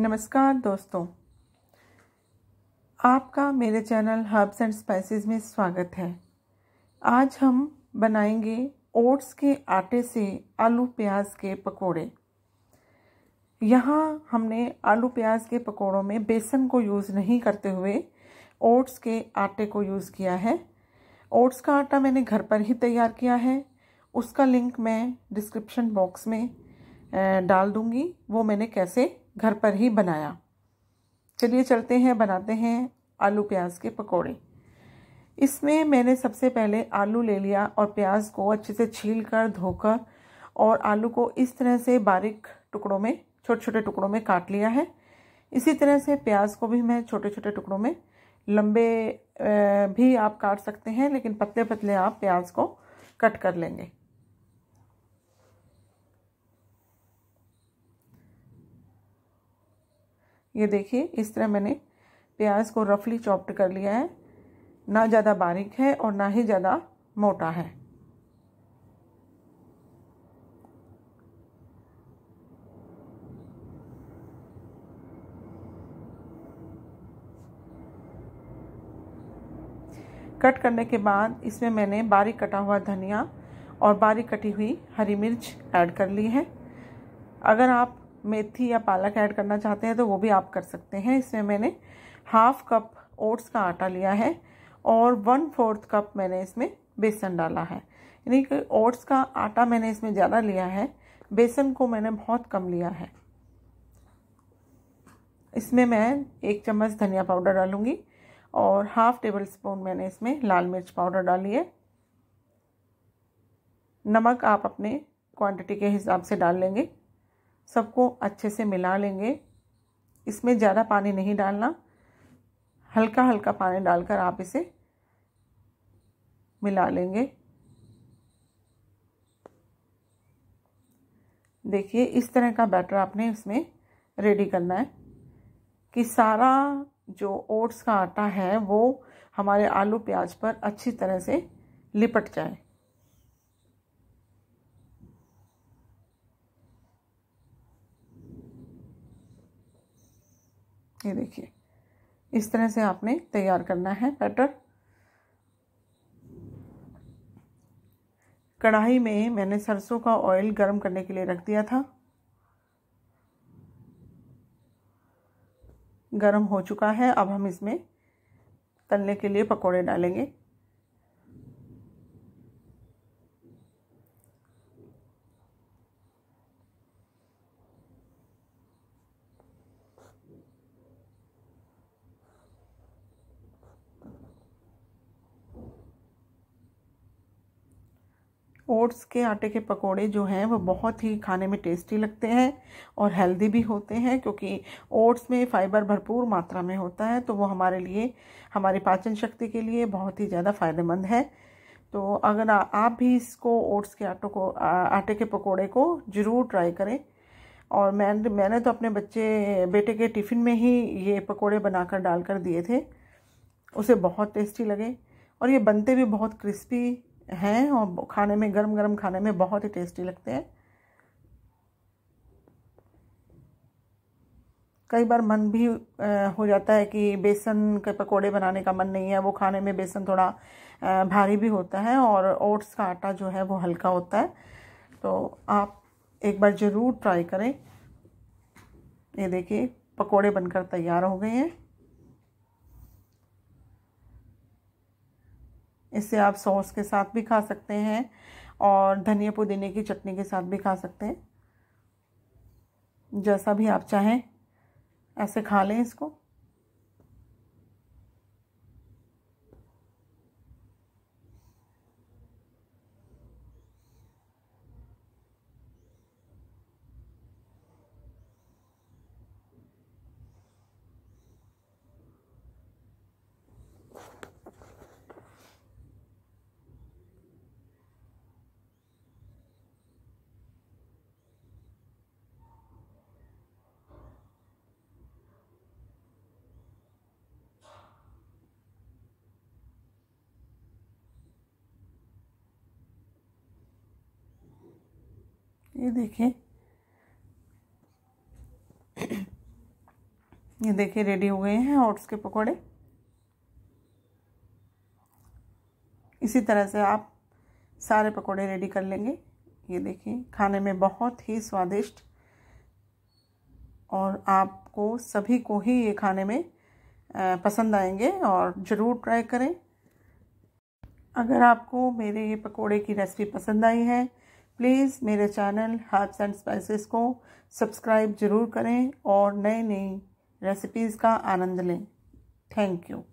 नमस्कार दोस्तों आपका मेरे चैनल हर्ब्स एंड स्पाइसेस में स्वागत है आज हम बनाएंगे ओट्स के आटे से आलू प्याज के पकोड़े यहाँ हमने आलू प्याज के पकोड़ों में बेसन को यूज़ नहीं करते हुए ओट्स के आटे को यूज़ किया है ओट्स का आटा मैंने घर पर ही तैयार किया है उसका लिंक मैं डिस्क्रिप्शन बॉक्स में डाल दूँगी वो मैंने कैसे घर पर ही बनाया चलिए चलते हैं बनाते हैं आलू प्याज के पकोड़े इसमें मैंने सबसे पहले आलू ले लिया और प्याज को अच्छे से छील कर धोकर और आलू को इस तरह से बारीक टुकड़ों में छोटे छोटे टुकड़ों में काट लिया है इसी तरह से प्याज को भी मैं छोटे छोटे टुकड़ों में लंबे भी आप काट सकते हैं लेकिन पतले पतले आप प्याज को कट कर लेंगे ये देखिए इस तरह मैंने प्याज को रफली चॉप्ड कर लिया है ना ज़्यादा बारीक है और ना ही ज़्यादा मोटा है कट करने के बाद इसमें मैंने बारीक कटा हुआ धनिया और बारीक कटी हुई हरी मिर्च ऐड कर ली है अगर आप मेथी या पालक ऐड करना चाहते हैं तो वो भी आप कर सकते हैं इसमें मैंने हाफ कप ओट्स का आटा लिया है और वन फोर्थ कप मैंने इसमें बेसन डाला है यानी कि ओट्स का आटा मैंने इसमें ज़्यादा लिया है बेसन को मैंने बहुत कम लिया है इसमें मैं एक चम्मच धनिया पाउडर डालूंगी और हाफ टेबल स्पून मैंने इसमें लाल मिर्च पाउडर डाली है नमक आप अपने क्वांटिटी के हिसाब से डाल लेंगे सबको अच्छे से मिला लेंगे इसमें ज़्यादा पानी नहीं डालना हल्का हल्का पानी डालकर आप इसे मिला लेंगे देखिए इस तरह का बैटर आपने इसमें रेडी करना है कि सारा जो ओट्स का आटा है वो हमारे आलू प्याज पर अच्छी तरह से लिपट जाए ये देखिए इस तरह से आपने तैयार करना है बैटर कढ़ाई में मैंने सरसों का ऑयल गर्म करने के लिए रख दिया था गर्म हो चुका है अब हम इसमें तलने के लिए पकोड़े डालेंगे ओट्स के आटे के पकोड़े जो हैं वो बहुत ही खाने में टेस्टी लगते हैं और हेल्दी भी होते हैं क्योंकि ओट्स में फाइबर भरपूर मात्रा में होता है तो वो हमारे लिए हमारी पाचन शक्ति के लिए बहुत ही ज़्यादा फ़ायदेमंद है तो अगर आ, आप भी इसको ओट्स के आटों को आ, आटे के पकोड़े को ज़रूर ट्राई करें और मैं मैंने तो अपने बच्चे बेटे के टिफ़िन में ही ये पकोड़े बनाकर डाल कर दिए थे उसे बहुत टेस्टी लगे और ये बनते भी बहुत क्रिस्पी हैं और खाने में गरम गरम खाने में बहुत ही टेस्टी लगते हैं कई बार मन भी हो जाता है कि बेसन के पकोड़े बनाने का मन नहीं है वो खाने में बेसन थोड़ा भारी भी होता है और ओट्स का आटा जो है वो हल्का होता है तो आप एक बार ज़रूर ट्राई करें ये देखिए पकोड़े बनकर तैयार हो गए हैं इसे आप सॉस के साथ भी खा सकते हैं और धनिया पुदीने की चटनी के साथ भी खा सकते हैं जैसा भी आप चाहें ऐसे खा लें इसको ये देखिए ये देखिए रेडी हो गए हैं ओट्स के पकोड़े इसी तरह से आप सारे पकोड़े रेडी कर लेंगे ये देखिए खाने में बहुत ही स्वादिष्ट और आपको सभी को ही ये खाने में पसंद आएंगे और ज़रूर ट्राई करें अगर आपको मेरे ये पकोड़े की रेसिपी पसंद आई है प्लीज़ मेरे चैनल हर्ब्स एंड स्पाइसेस को सब्सक्राइब ज़रूर करें और नई नई रेसिपीज़ का आनंद लें थैंक यू